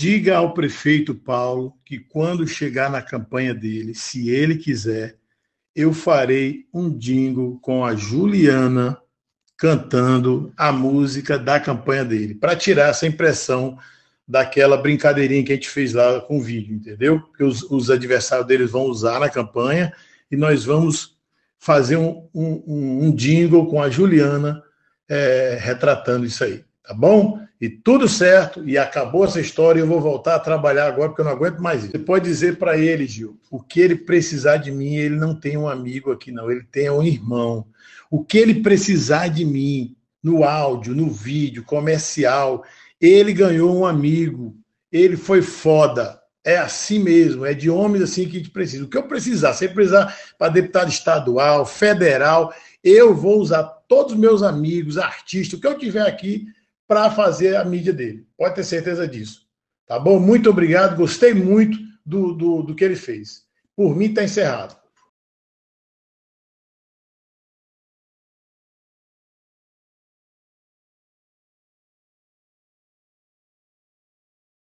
Diga ao prefeito Paulo que quando chegar na campanha dele, se ele quiser, eu farei um dingo com a Juliana cantando a música da campanha dele, para tirar essa impressão daquela brincadeirinha que a gente fez lá com o vídeo, entendeu? Que os, os, adversários deles vão usar na campanha e nós vamos fazer um, um, um jingle com a Juliana é, retratando isso aí tá bom? E tudo certo, e acabou essa história, eu vou voltar a trabalhar agora, porque eu não aguento mais isso. Você pode dizer para ele, Gil, o que ele precisar de mim, ele não tem um amigo aqui, não, ele tem um irmão. O que ele precisar de mim, no áudio, no vídeo, comercial, ele ganhou um amigo, ele foi foda. É assim mesmo, é de homens assim que a gente precisa. O que eu precisar, se eu precisar para deputado estadual, federal, eu vou usar todos os meus amigos, artistas, o que eu tiver aqui para fazer a mídia dele. Pode ter certeza disso. Tá bom? Muito obrigado. Gostei muito do, do, do que ele fez. Por mim, está encerrado.